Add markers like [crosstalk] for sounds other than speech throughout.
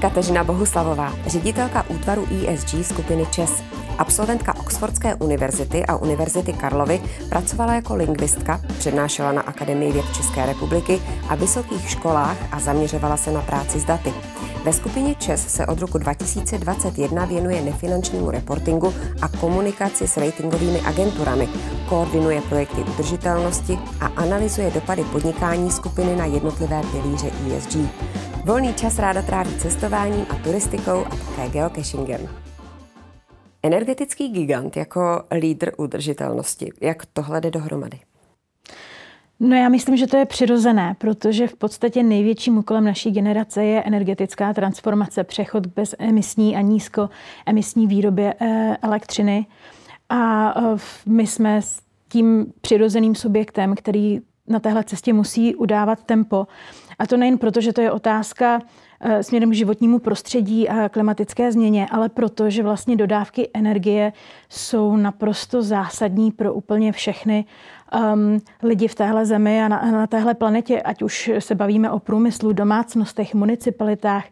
Kateřina Bohuslavová, ředitelka útvaru ESG skupiny ČES. Absolventka Oxfordské univerzity a Univerzity Karlovy pracovala jako lingvistka, přednášela na Akademii věd České republiky a vysokých školách a zaměřovala se na práci s daty. Ve skupině ČES se od roku 2021 věnuje nefinančnímu reportingu a komunikaci s ratingovými agenturami, koordinuje projekty udržitelnosti a analyzuje dopady podnikání skupiny na jednotlivé pilíře ESG. Volný čas ráda tráví cestováním a turistikou a také geocachingem. Energetický gigant jako lídr udržitelnosti. Jak tohle jde dohromady? No já myslím, že to je přirozené, protože v podstatě největším úkolem naší generace je energetická transformace, přechod k bezemisní a nízkoemisní výrobě eh, elektřiny. A eh, my jsme s tím přirozeným subjektem, který na téhle cestě musí udávat tempo. A to nejen proto, že to je otázka eh, směrem k životnímu prostředí a klimatické změně, ale proto, že vlastně dodávky energie jsou naprosto zásadní pro úplně všechny um, lidi v téhle zemi a na, na téhle planetě, ať už se bavíme o průmyslu, domácnostech, municipalitách,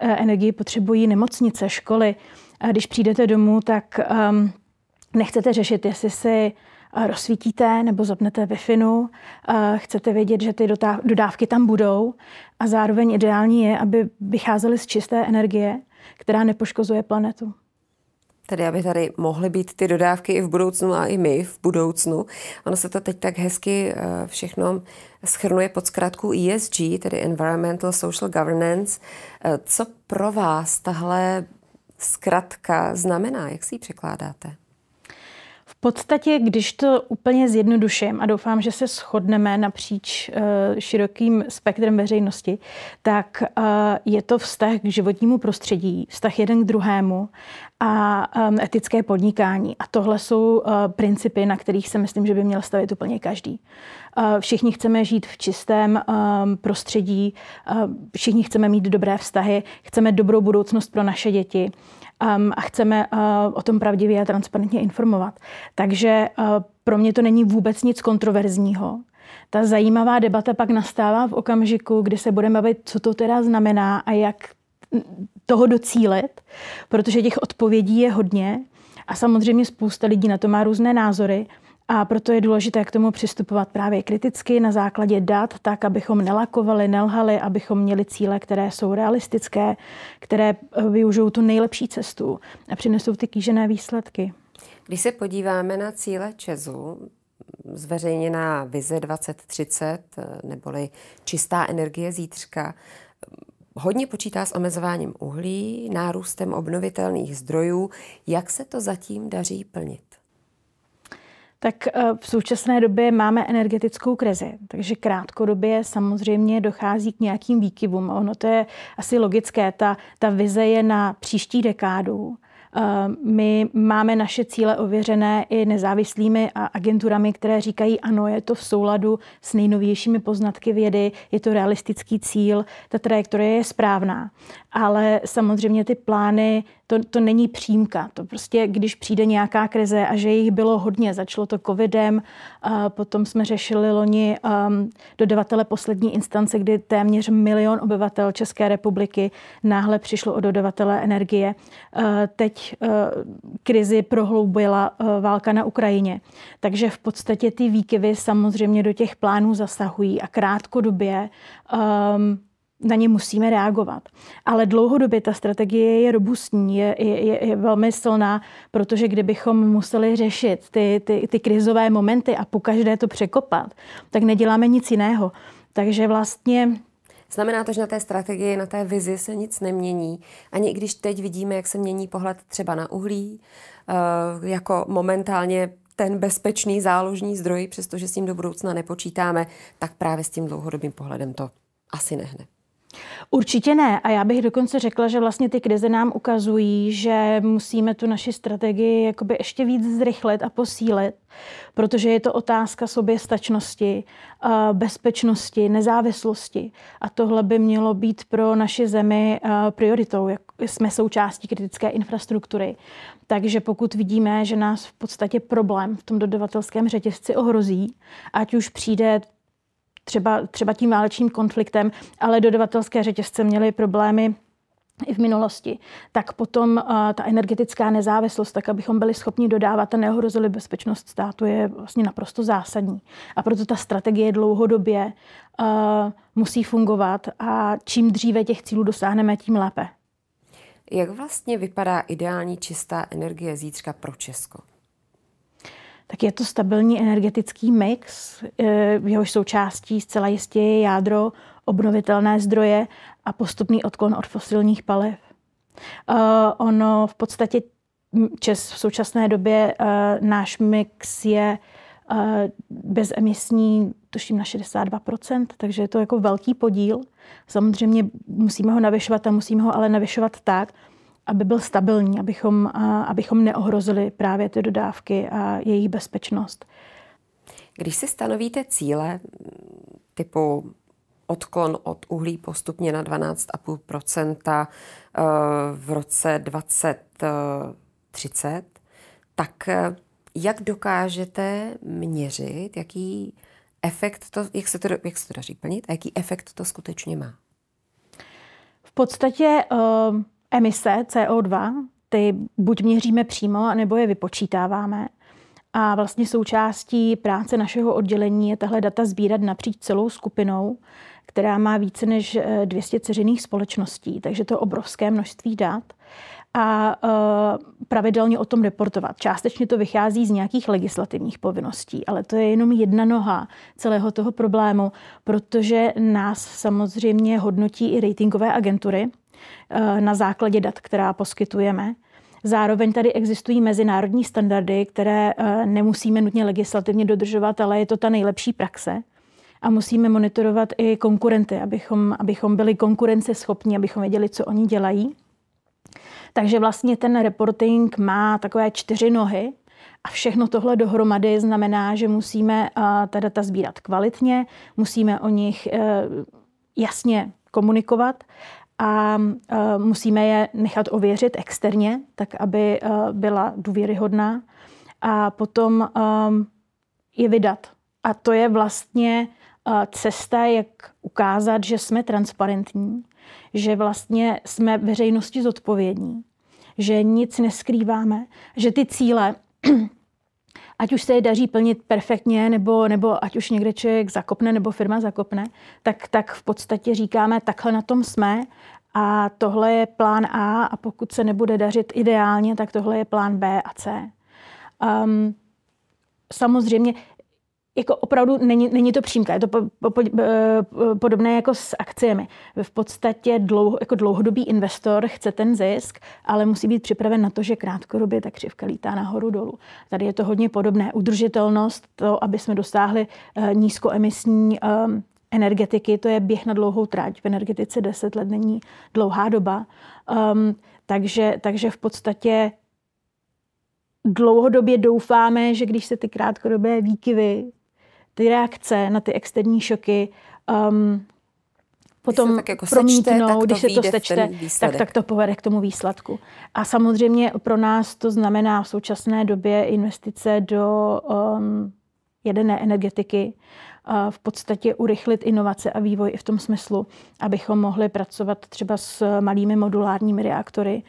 eh, energii potřebují nemocnice, školy. A když přijdete domů, tak um, nechcete řešit, jestli si Eh, rozsvítíte nebo zapnete wi eh, chcete vědět, že ty dodávky tam budou a zároveň ideální je, aby vycházely z čisté energie, která nepoškozuje planetu. Tedy, aby tady mohly být ty dodávky i v budoucnu a i my v budoucnu. Ono se to teď tak hezky eh, všechno schrnuje pod zkratku ESG, tedy Environmental Social Governance. Co pro vás tahle zkratka znamená? Jak si ji překládáte? podstatě, když to úplně zjednoduším a doufám, že se shodneme napříč eh, širokým spektrem veřejnosti, tak eh, je to vztah k životnímu prostředí, vztah jeden k druhému a eh, etické podnikání. A tohle jsou principy, na kterých se myslím, že by měl stavit úplně každý. Všichni chceme žít v čistém prostředí, všichni chceme mít dobré vztahy, chceme dobrou budoucnost pro naše děti um, a chceme uh, o tom pravdivě a transparentně informovat. Takže uh, pro mě to není vůbec nic kontroverzního. Ta zajímavá debata pak nastává v okamžiku, kdy se budeme bavit, co to teda znamená a jak mm, toho docílit, protože těch odpovědí je hodně a samozřejmě spousta lidí na to má různé názory. A proto je důležité k tomu přistupovat právě kriticky na základě dat, tak abychom nelakovali, nelhali, abychom měli cíle, které jsou realistické, které eh, využijou tu nejlepší cestu a přinesou ty kýžené výsledky. Když se podíváme na cíle Česu, zveřejněná vize 2030, eh, neboli čistá energie zítřka, eh, hodně počítá s omezováním uhlí, nárůstem obnovitelných zdrojů. Jak se to zatím daří plnit? tak eh, v současné době máme energetickou krizi, takže krátkodobě samozřejmě dochází k nějakým výkyvům. Ono to je asi logické, ta, ta vize je na příští dekádu. Eh, my máme naše cíle ověřené i nezávislými agenturami, které říkají, ano, je to v souladu s nejnovějšími poznatky vědy, je to realistický cíl, ta trajektorie je správná. Ale samozřejmě ty plány to, to není přímka. To prostě, když přijde nějaká krize a že jich bylo hodně, začalo to covidem, a potom jsme řešili loni um, dodavatele poslední instance, kdy téměř milion obyvatel České republiky náhle přišlo o dodavatele energie. Uh, teď uh, krizi prohloubila uh, válka na Ukrajině. Takže v podstatě ty výkyvy samozřejmě do těch plánů zasahují a krátkodobě um, na ně musíme reagovat. Ale dlouhodobě ta strategie je robustní, je, je, je velmi silná, protože kdybychom museli řešit ty, ty, ty krizové momenty a pokaždé to překopat, tak neděláme nic jiného. Takže vlastně Znamená to, že na té strategii, na té vizi se nic nemění. Ani když teď vidíme, jak se mění pohled třeba na uhlí, eh, jako momentálně ten bezpečný záložní zdroj, přestože s tím do budoucna nepočítáme, tak právě s tím dlouhodobým pohledem to asi nehne. Určitě ne. A já bych dokonce řekla, že vlastně ty krize nám ukazují, že musíme tu naši strategii jakoby ještě víc zrychlit a posílit, protože je to otázka soběstačnosti, eh, bezpečnosti, nezávislosti. A tohle by mělo být pro naši zemi eh, prioritou, jak jsme součástí kritické infrastruktury. Takže pokud vidíme, že nás v podstatě problém v tom dodavatelském řetězci ohrozí, ať už přijde třeba, třeba tím válečným konfliktem, ale dodavatelské řetězce měly problémy i v minulosti, tak potom uh, ta energetická nezávislost, tak abychom byli schopni dodávat a neohrozili bezpečnost státu, je vlastně naprosto zásadní. A proto ta strategie dlouhodobě uh, musí fungovat a čím dříve těch cílů dosáhneme, tím lépe. Jak vlastně vypadá ideální čistá energie zítřka pro Česko? tak je to stabilní energetický mix, eh, jehož součástí zcela jistě je jádro, obnovitelné zdroje a postupný odklon od fosilních paliv. Eh, ono v podstatě Čes v současné době eh, náš mix je bezemisní, tuším na 62%, takže je to jako velký podíl. Samozřejmě musíme ho navyšovat a musíme ho ale navyšovat tak, aby byl stabilní, abychom, abychom neohrozili právě ty dodávky a jejich bezpečnost. Když si stanovíte cíle typu odklon od uhlí postupně na 12,5 eh, v roce 2030, tak eh, jak dokážete měřit, jaký efekt to, jak se to, jak se to daří plnit a jaký efekt to skutečně má? V podstatě uh emise CO2, ty buď měříme přímo, nebo je vypočítáváme. A vlastně součástí práce našeho oddělení je tahle data sbírat napříč celou skupinou, která má více než 200 eh, ceřiných společností, takže to je obrovské množství dat a eh, pravidelně o tom reportovat. Částečně to vychází z nějakých legislativních povinností, ale to je jenom jedna noha celého toho problému, protože nás samozřejmě hodnotí i ratingové agentury, Eh, na základě dat, která poskytujeme. Zároveň tady existují mezinárodní standardy, které eh, nemusíme nutně legislativně dodržovat, ale je to ta nejlepší praxe. A musíme monitorovat i konkurenty, abychom, abychom byli konkurenceschopní, abychom věděli, co oni dělají. Takže vlastně ten reporting má takové čtyři nohy a všechno tohle dohromady znamená, že musíme eh, ta data sbírat kvalitně, musíme o nich jasně komunikovat a eh, musíme je nechat ověřit externě, tak aby eh, byla důvěryhodná a potom ehm, je vydat. A to je vlastně eh, cesta, jak ukázat, že jsme transparentní, že vlastně jsme veřejnosti zodpovědní, že nic neskrýváme, že ty cíle ať už se je daří plnit perfektně, nebo, nebo ať už někde člověk zakopne, nebo firma zakopne, tak, tak v podstatě říkáme, takhle na tom jsme a tohle je plán A a pokud se nebude dařit ideálně, tak tohle je plán B a C. Um, samozřejmě jako opravdu není, není to přímka, je to po, po, eh, po, podobné jako s akciemi. V podstatě dlouho, jako dlouhodobý investor chce ten zisk, ale musí být připraven na to, že krátkodobě ta křivka lítá nahoru dolů. Tady je to hodně podobné. Udržitelnost, to, aby jsme dosáhli eh, nízkoemisní ehm, energetiky, to je běh na dlouhou tráť. V energetice 10 let není dlouhá doba. Um, takže, takže v podstatě dlouhodobě doufáme, že když se ty krátkodobé výkyvy ty reakce na ty externí šoky um, potom tak jako promítnou, sečte, tak když se to sečte, tak, tak to povede k tomu výsledku. A samozřejmě pro nás to znamená v současné době investice do um, jedené energetiky, uh, v podstatě urychlit inovace a vývoj i v tom smyslu, abychom mohli pracovat třeba s malými modulárními reaktory,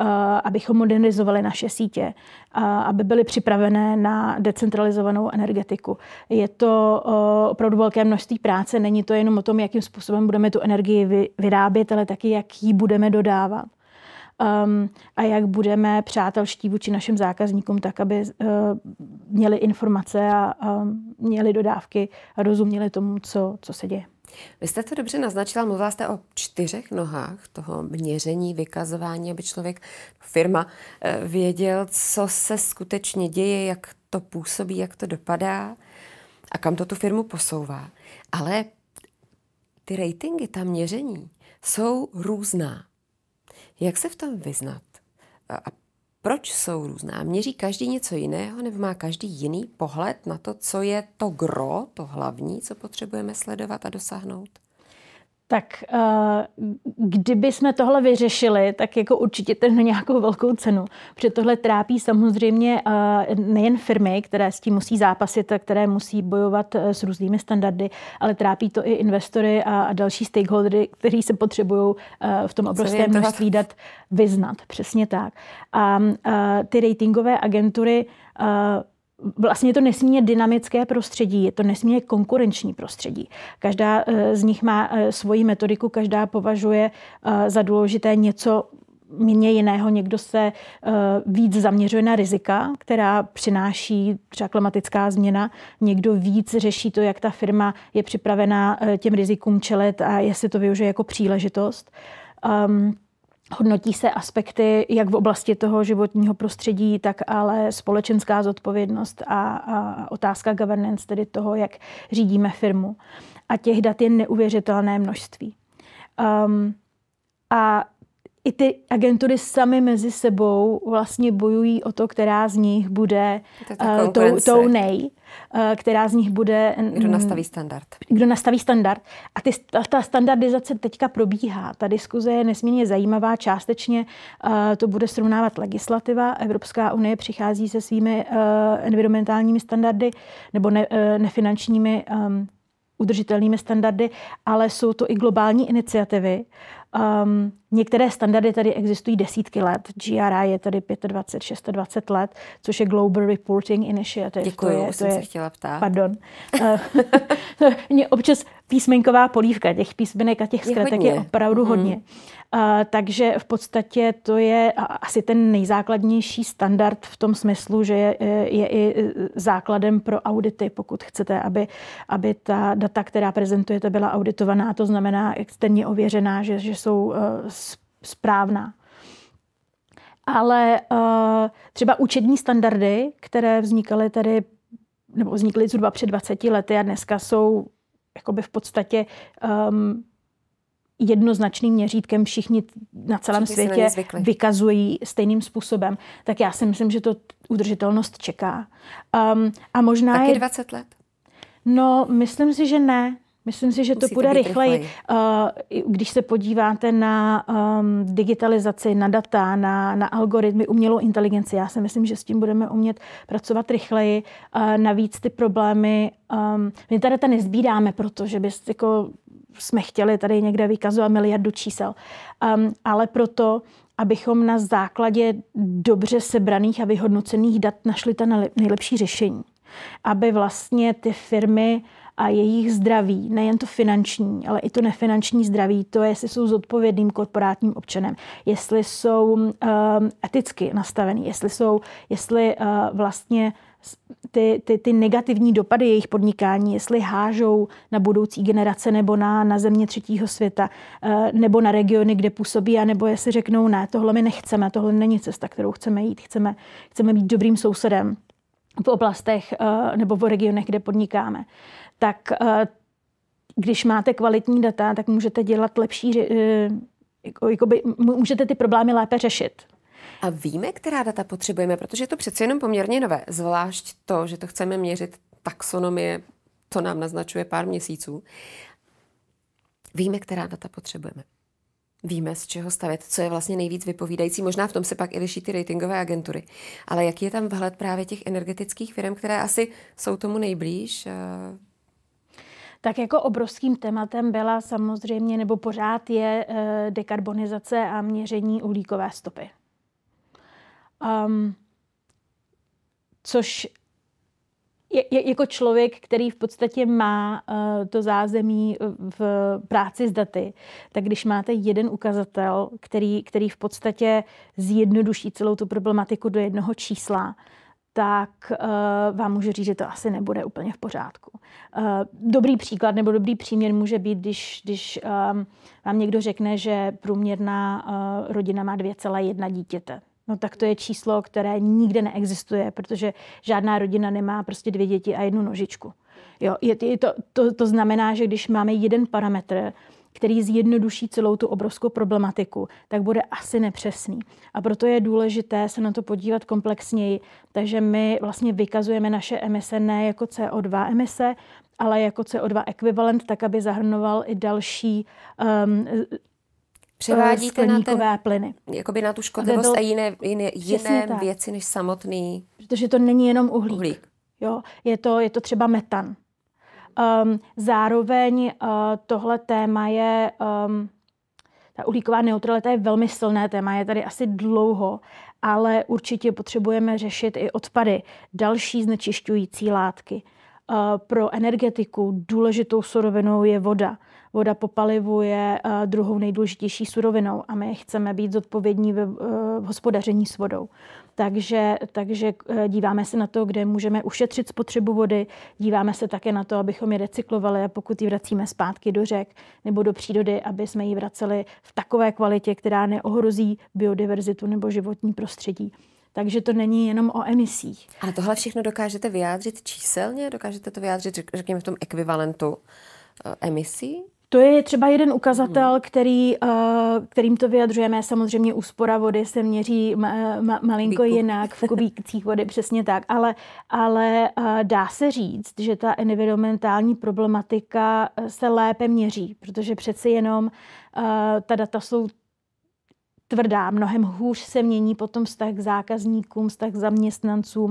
Eh, abychom modernizovali naše sítě, aby byly připravené na decentralizovanou energetiku. Je to eh, opravdu velké množství práce, není to jenom o tom, jakým způsobem budeme tu energii vyrábět, ale taky, jak ji budeme dodávat um, a jak budeme přátelští vůči našim zákazníkům, tak aby uh, měli informace a um, měli dodávky a rozuměli tomu, co, co se děje. Vy jste to dobře naznačila, mluvila jste o čtyřech nohách toho měření, vykazování, aby člověk, firma eh, věděl, co se skutečně děje, jak to působí, jak to dopadá a kam to tu firmu posouvá. Ale ty ratingy, ta měření jsou různá. Jak se v tom vyznat? A proč jsou různá? Měří každý něco jiného nebo má každý jiný pohled na to, co je to gro, to hlavní, co potřebujeme sledovat a dosáhnout? tak eh, kdyby jsme tohle vyřešili, tak jako určitě to na nějakou velkou cenu. Protože tohle trápí samozřejmě eh, nejen firmy, které s tím musí zápasit a které musí bojovat eh, s různými standardy, ale trápí to i investory a další stakeholdery, kteří se potřebují v tom obrovském množství dat vyznat. Přesně tak. A ty ratingové agentury vlastně to nesmí je dynamické prostředí, to nesmí je konkurenční prostředí. Každá eh, z nich má eh, svoji metodiku, každá považuje eh, za důležité něco méně jiného. Někdo se víc zaměřuje na rizika, která přináší třeba klimatická změna. Někdo víc řeší to, jak ta firma je připravená těm rizikům čelit a jestli to využije jako příležitost. Um, Hodnotí se aspekty jak v oblasti toho životního prostředí, tak ale společenská zodpovědnost a, a otázka governance, tedy toho, jak řídíme firmu. A těch dat je neuvěřitelné množství. Um, a i ty agentury sami mezi sebou vlastně bojují o to, která z nich bude uh, tou, tou nej, uh, která z nich bude... Kdo nastaví standard. Kdo nastaví standard. A ty, ta, ta standardizace teďka probíhá. Ta diskuze je nesmírně zajímavá. Částečně uh, to bude srovnávat legislativa. Evropská unie přichází se svými uh, environmentálními standardy nebo ne, uh, nefinančními um, udržitelnými standardy, ale jsou to i globální iniciativy. Uh, Um, některé standardy tady existují desítky let. GRI je tady 25, 26 let, což je Global Reporting Initiative. Děkuji, to je, jsem to je, se chtěla ptát. Pardon. Eh, [laughs] mě občas písmenková polívka těch písmenek a těch zkratek je, je opravdu mhm. hodně takže v podstatě to je asi ten nejzákladnější standard v tom smyslu, že je, je i e, základem pro audity, pokud chcete, aby, aby ta data, která prezentujete, byla auditovaná, to znamená externě ověřená, že, že jsou e, správná. Ale e, třeba účetní standardy, které vznikaly tady nebo vznikly zhruba před 20 lety a dneska jsou jakoby v podstatě um, jednoznačným měřítkem všichni na celém všichni světě vykazují stejným způsobem, tak já si myslím, že to udržitelnost čeká. Um, a možná Taky je... 20 let? No, myslím si, že ne. Myslím si, že Musí to bude rychleji. rychleji. Uh, když se podíváte na um, digitalizaci, na data, na, na algoritmy, umělou inteligenci, já si myslím, že s tím budeme umět pracovat rychleji. Uh, navíc ty problémy, um, my tady to nezbídáme, protože bys jako jsme chtěli tady někde vykazovat miliardu čísel, um, ale proto, abychom na základě dobře sebraných a vyhodnocených dat našli ta nejlepší řešení. Aby vlastně ty firmy a jejich zdraví, nejen to finanční, ale i to nefinanční zdraví, to je, jestli jsou zodpovědným korporátním občanem, jestli jsou um, eticky nastavený, jestli jsou, jestli uh, vlastně ty, ty, ty negativní dopady jejich podnikání, jestli hážou na budoucí generace nebo na, na země třetího světa, eh, nebo na regiony, kde působí, a nebo jestli řeknou, ne, tohle my nechceme, tohle není cesta, kterou chceme jít, chceme, chceme být dobrým sousedem v oblastech eh, nebo v regionech, kde podnikáme. Tak eh, když máte kvalitní data, tak můžete dělat lepší, jako, jakoby, můžete ty problémy lépe řešit. A víme, která data potřebujeme, protože je to přeci jenom poměrně nové, zvlášť to, že to chceme měřit taxonomie, to nám naznačuje pár měsíců. Víme, která data potřebujeme. Víme, z čeho stavět, co je vlastně nejvíc vypovídající. Možná v tom se pak i liší ty ratingové agentury. Ale jaký je tam vhled právě těch energetických firm, které asi jsou tomu nejblíž? Tak jako obrovským tématem byla samozřejmě, nebo pořád je eh, dekarbonizace a měření uhlíkové stopy. Um, což je, je, jako člověk, který v podstatě má uh, to zázemí eh, v práci s daty, tak když máte jeden ukazatel, který, který v podstatě zjednoduší celou tu problematiku do jednoho čísla, tak uh, vám můžu říct, že to asi nebude úplně v pořádku. Uh, dobrý příklad nebo dobrý příměr může být, když, když um, vám někdo řekne, že průměrná uh, rodina má 2,1 dítěte No tak to je číslo, které nikde neexistuje, protože žádná rodina nemá prostě dvě děti a jednu nožičku. Jo, je, to, to, to znamená, že když máme jeden parametr, který zjednoduší celou tu obrovskou problematiku, tak bude asi nepřesný. A proto je důležité se na to podívat komplexněji. Takže my vlastně vykazujeme naše emise ne jako CO2 emise, ale jako CO2 ekvivalent, tak aby zahrnoval i další um, převádíte na ten, plyny. Jakoby na tu škodlivost byl, a jiné, jiné, jiné věci než samotný. Protože to není jenom uhlík. uhlík. Jo, je, to, je to třeba metan. Um, zároveň uh, tohle téma je, um, ta uhlíková neutralita je velmi silné téma, je tady asi dlouho, ale určitě potřebujeme řešit i odpady, další znečišťující látky. Eh, pro energetiku důležitou surovinou je voda. Voda po palivu je eh, druhou nejdůležitější surovinou a my chceme být zodpovědní eh, v hospodaření s vodou. Takže, takže díváme se na to, kde můžeme ušetřit spotřebu vody, díváme se také na to, abychom ji recyklovali a pokud ji vracíme zpátky do řek nebo do přírody, aby jsme ji vraceli v takové kvalitě, která neohrozí biodiverzitu nebo životní prostředí takže to není jenom o emisích. A tohle všechno dokážete vyjádřit číselně? Dokážete to vyjádřit, řekněme, v tom ekvivalentu eh, emisí? To je třeba jeden ukazatel, hmm. který, eh, kterým to vyjadřujeme. Samozřejmě úspora vody se měří ma, ma, malinko Kubíku. jinak, v kubících vody přesně tak, ale, ale eh, dá se říct, že ta environmentální problematika se lépe měří, protože přece jenom ta data jsou tvrdá, mnohem hůř se mění potom vztah k zákazníkům, vztah k zaměstnancům.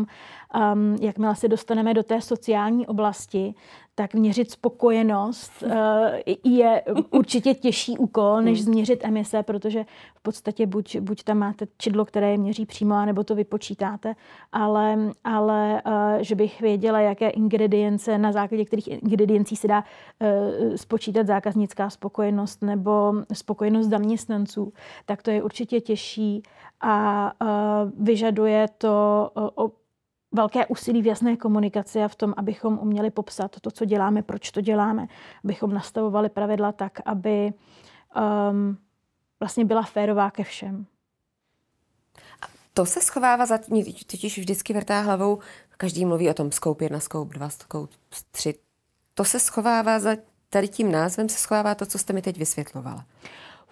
Um, jakmile se dostaneme do té sociální oblasti, tak měřit spokojenost eh, je určitě těžší úkol, než hmm. změřit emise, protože v podstatě buď, buď tam máte čidlo, které je měří přímo, nebo to vypočítáte, ale, ale eh, že bych věděla, jaké ingredience, na základě kterých ingrediencí se dá eh, spočítat zákaznická spokojenost nebo spokojenost zaměstnanců, tak to je určitě těžší a vyžaduje to velké úsilí v jasné komunikaci a v tom, abychom uměli popsat to, co děláme, proč to děláme, abychom nastavovali pravidla tak, aby um, vlastně byla férová ke všem. A to se schovává za mě totiž vždycky vrtá hlavou, každý mluví o tom skoup 1, skoup 2, skoup 3. To se schovává za tady tím názvem, se schovává to, co jste mi teď vysvětlovala.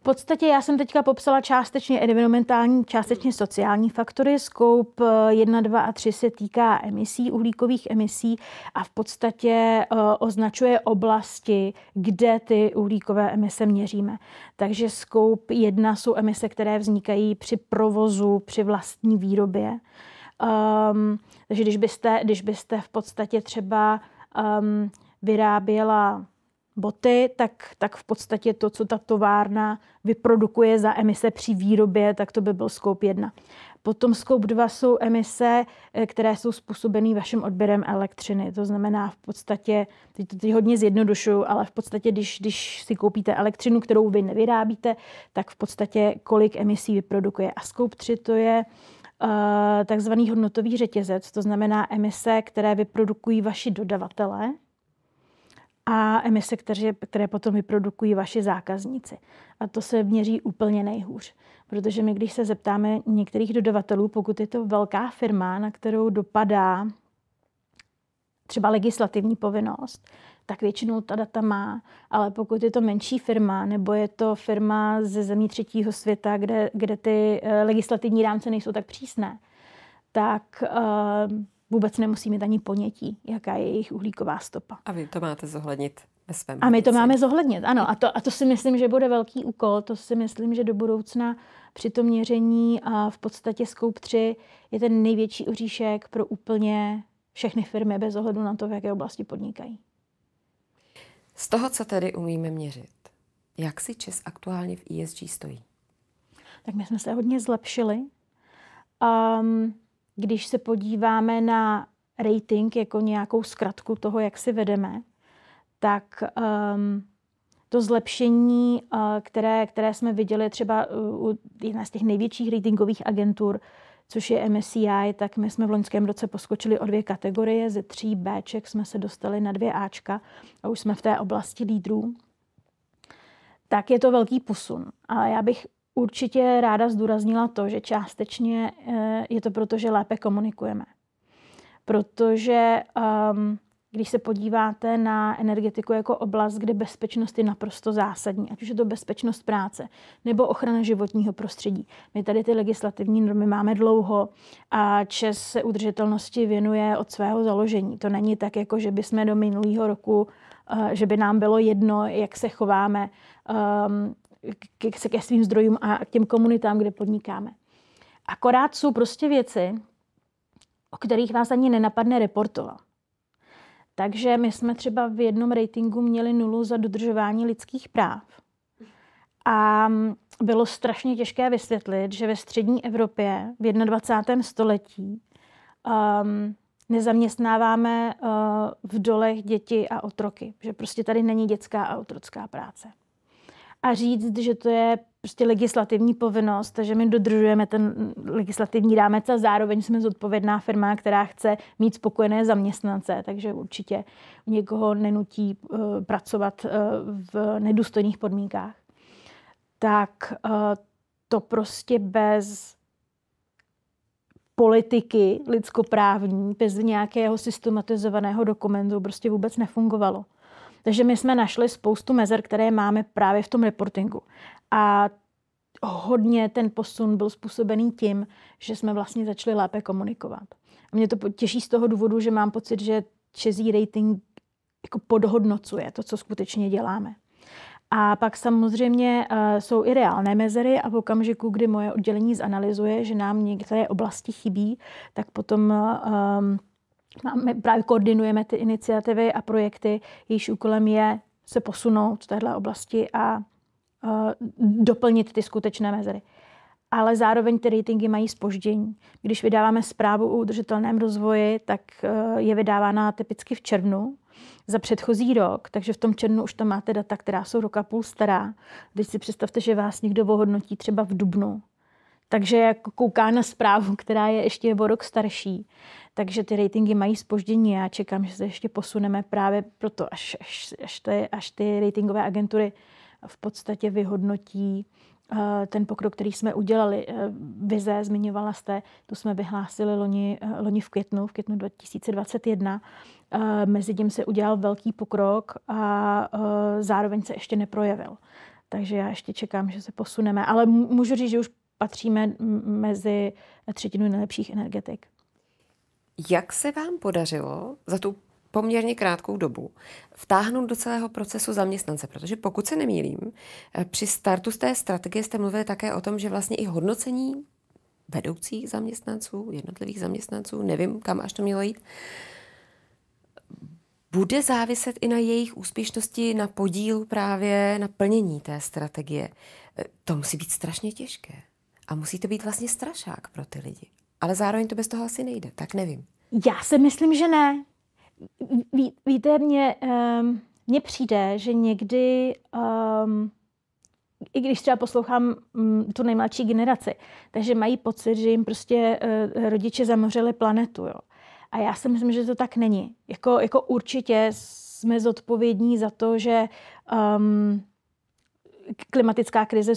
V podstatě já jsem teďka popsala částečně environmentální, částečně sociální faktory. Skoup 1, 2 a 3 se týká emisí, uhlíkových emisí a v podstatě eh, označuje oblasti, kde ty uhlíkové emise měříme. Takže skoup 1 jsou emise, které vznikají při provozu, při vlastní výrobě. Um, takže když byste, když byste v podstatě třeba um, vyráběla boty, tak, tak v podstatě to, co ta továrna vyprodukuje za emise při výrobě, tak to by byl scope 1. Potom scope 2 jsou emise, eh, které jsou způsobené vaším odběrem elektřiny. To znamená v podstatě, teď to teď hodně zjednodušuju, ale v podstatě, když, když si koupíte elektřinu, kterou vy nevyrábíte, tak v podstatě kolik emisí vyprodukuje. A scope 3 to je eh, takzvaný hodnotový řetězec, to znamená emise, které vyprodukují vaši dodavatele, a emise, které, které potom vyprodukují vaši zákazníci. A to se měří úplně nejhůř. Protože my, když se zeptáme některých dodavatelů, pokud je to velká firma, na kterou dopadá třeba legislativní povinnost, tak většinou ta data má, ale pokud je to menší firma nebo je to firma ze zemí třetího světa, kde, kde ty eh, legislativní rámce nejsou tak přísné, tak uh, vůbec nemusí mít ani ponětí, jaká je jejich uhlíková stopa. A vy to máte zohlednit ve svém. A my to máme zohlednit, ano. A to, a to si myslím, že bude velký úkol. To si myslím, že do budoucna při tom měření a v podstatě Scope 3 je ten největší oříšek pro úplně všechny firmy bez ohledu na to, v jaké oblasti podnikají. Z toho, co tedy umíme měřit, jak si Čes aktuálně v ESG stojí? Tak my jsme se hodně zlepšili. Um, když se podíváme na rating jako nějakou zkratku toho, jak si vedeme, tak um, to zlepšení, uh, které, které jsme viděli třeba u jedné z těch největších ratingových agentur, což je MSCI, tak my jsme v loňském roce poskočili o dvě kategorie, ze tří Bček jsme se dostali na dvě Ačka a už jsme v té oblasti lídrů. Tak je to velký posun. A já bych určitě ráda zdůraznila to, že částečně eh, je to proto, že lépe komunikujeme. Protože um, když se podíváte na energetiku jako oblast, kde bezpečnost je naprosto zásadní, ať už je to bezpečnost práce nebo ochrana životního prostředí. My tady ty legislativní normy máme dlouho a ČES se udržitelnosti věnuje od svého založení. To není tak, jako že by jsme do minulého roku, eh, že by nám bylo jedno, jak se chováme. Um, k, ke svým zdrojům a k těm komunitám, kde podnikáme. Akorát jsou prostě věci, o kterých vás ani nenapadne reportovat. Takže my jsme třeba v jednom ratingu měli nulu za dodržování lidských práv. A bylo strašně těžké vysvětlit, že ve střední Evropě v 21. století um, nezaměstnáváme uh, v dolech děti a otroky. Že prostě tady není dětská a otrocká práce a říct, že to je prostě legislativní povinnost, takže my dodržujeme ten legislativní rámec a zároveň jsme zodpovědná firma, která chce mít spokojené zaměstnance, takže určitě někoho nenutí uh, pracovat uh, v nedůstojných podmínkách. Tak uh, to prostě bez politiky lidskoprávní, bez nějakého systematizovaného dokumentu prostě vůbec nefungovalo. Takže my jsme našli spoustu mezer, které máme právě v tom reportingu. A hodně ten posun byl způsobený tím, že jsme vlastně začali lépe komunikovat. A mě to těší z toho důvodu, že mám pocit, že Čezí rating jako podhodnocuje to, co skutečně děláme. A pak samozřejmě uh, jsou i reálné mezery a v okamžiku, kdy moje oddělení zanalizuje, že nám některé oblasti chybí, tak potom um, my právě koordinujeme ty iniciativy a projekty, jejichž úkolem je se posunout v této oblasti a uh, doplnit ty skutečné mezery. Ale zároveň ty ratingy mají spoždění. Když vydáváme zprávu o udržitelném rozvoji, tak uh, je vydávána typicky v červnu za předchozí rok, takže v tom červnu už tam máte data, která jsou roka půl stará. Teď si představte, že vás někdo ohodnotí třeba v dubnu takže jako kouká na zprávu, která je ještě o rok starší. Takže ty ratingy mají spoždění. Já čekám, že se ještě posuneme právě proto, až, až, až, ty, až ty ratingové agentury v podstatě vyhodnotí uh, ten pokrok, který jsme udělali. Eh, vize, zmiňovala jste, tu jsme vyhlásili loni, eh, loni v květnu, v květnu 2021. Uh, tím se udělal velký pokrok a uh, zároveň se ještě neprojevil. Takže já ještě čekám, že se posuneme. Ale můžu říct, že už patříme mezi třetinu nejlepších energetik. Jak se vám podařilo za tu poměrně krátkou dobu vtáhnout do celého procesu zaměstnance, protože pokud se nemýlím, eh, při startu z té strategie jste mluvili také o tom, že vlastně i hodnocení vedoucích zaměstnanců, jednotlivých zaměstnanců, nevím, kam až to mělo jít, bude záviset i na jejich úspěšnosti, na podílu právě na plnění té strategie. Eh, to musí být strašně těžké. A musí to být vlastně strašák pro ty lidi. Ale zároveň to bez toho asi nejde, tak nevím. Já si myslím, že ne. Ví, víte, mně um, přijde, že někdy, um, i když třeba poslouchám um, tu nejmladší generaci, takže mají pocit, že jim prostě uh, rodiče zamořili planetu. Jo. A já si myslím, že to tak není. Jako, jako určitě jsme zodpovědní za to, že um, klimatická krize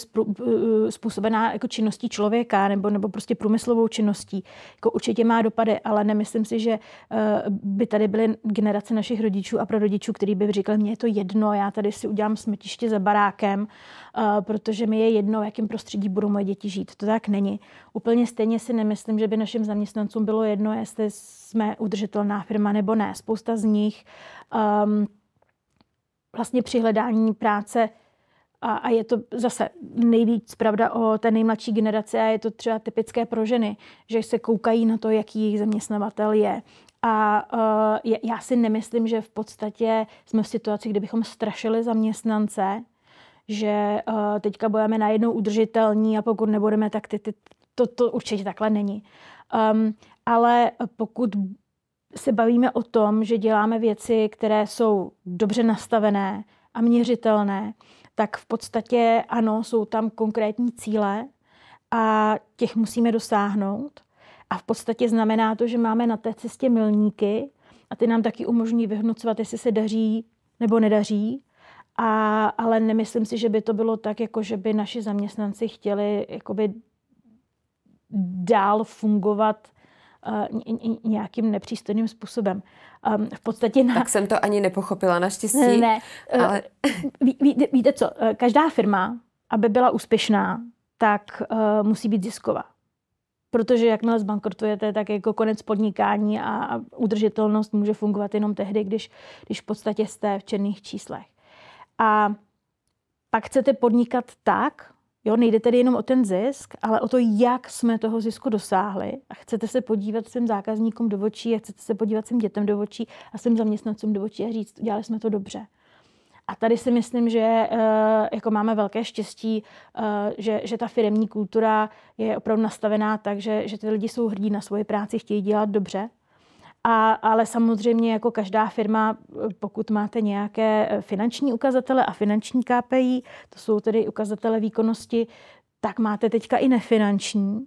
e, způsobená jako činností člověka nebo, nebo prostě průmyslovou činností, jako určitě má dopady, ale nemyslím si, že e, by tady byly generace našich rodičů a prarodičů, který by říkal, mně je to jedno, já tady si udělám smetiště za barákem, e, protože mi je jedno, v jakém prostředí budou moje děti žít. To tak není. Úplně stejně si nemyslím, že by našim zaměstnancům bylo jedno, jestli jsme udržitelná firma nebo ne. Spousta z nich um, vlastně při hledání práce a, a je to zase nejvíc pravda o té nejmladší generaci a je to třeba typické pro ženy, že se koukají na to, jaký jejich zaměstnavatel je. A uh, já si nemyslím, že v podstatě jsme v situaci, kdy bychom strašili zaměstnance, že uh, teďka budeme najednou udržitelní a pokud nebudeme, tak ty, ty, to, to určitě takhle není. Um, ale pokud se bavíme o tom, že děláme věci, které jsou dobře nastavené a měřitelné, tak v podstatě ano, jsou tam konkrétní cíle a těch musíme dosáhnout. A v podstatě znamená to, že máme na té cestě milníky a ty nám taky umožní vyhodnocovat, jestli se daří nebo nedaří. A, ale nemyslím si, že by to bylo tak, jako že by naši zaměstnanci chtěli jakoby dál fungovat nějakým nepřístojným způsobem. Um, v podstatě na... Tak jsem to ani nepochopila naštěstí. Ne, ne. Eh, Ale... Ví, ví, víte co, eh, každá firma, aby byla úspěšná, tak eh, musí být zisková protože jakmile zbankrotujete, tak jako konec podnikání a udržitelnost může fungovat jenom tehdy, když, když v podstatě jste v černých číslech. A pak chcete podnikat tak, Jo, nejde tedy jenom o ten zisk, ale o to, jak jsme toho zisku dosáhli. A chcete se podívat svým zákazníkům do očí, a chcete se podívat svým dětem do očí a svým zaměstnancům do očí a říct, dělali jsme to dobře. A tady si myslím, že eh, jako máme velké štěstí, eh, že, že ta firemní kultura je opravdu nastavená tak, že, že ty lidi jsou hrdí na svoji práci, chtějí dělat dobře a, ale samozřejmě jako každá firma, pokud máte nějaké eh, finanční ukazatele a finanční KPI, to jsou tedy ukazatele výkonnosti, tak máte teďka i nefinanční.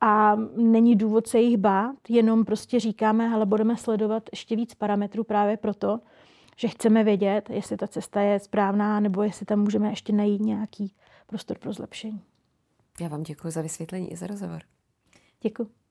A není důvod se jich bát, jenom prostě říkáme, ale budeme sledovat ještě víc parametrů právě proto, že chceme vědět, jestli ta cesta je správná, nebo jestli tam můžeme ještě najít nějaký prostor pro zlepšení. Já vám děkuji za vysvětlení i za rozhovor. Děkuji.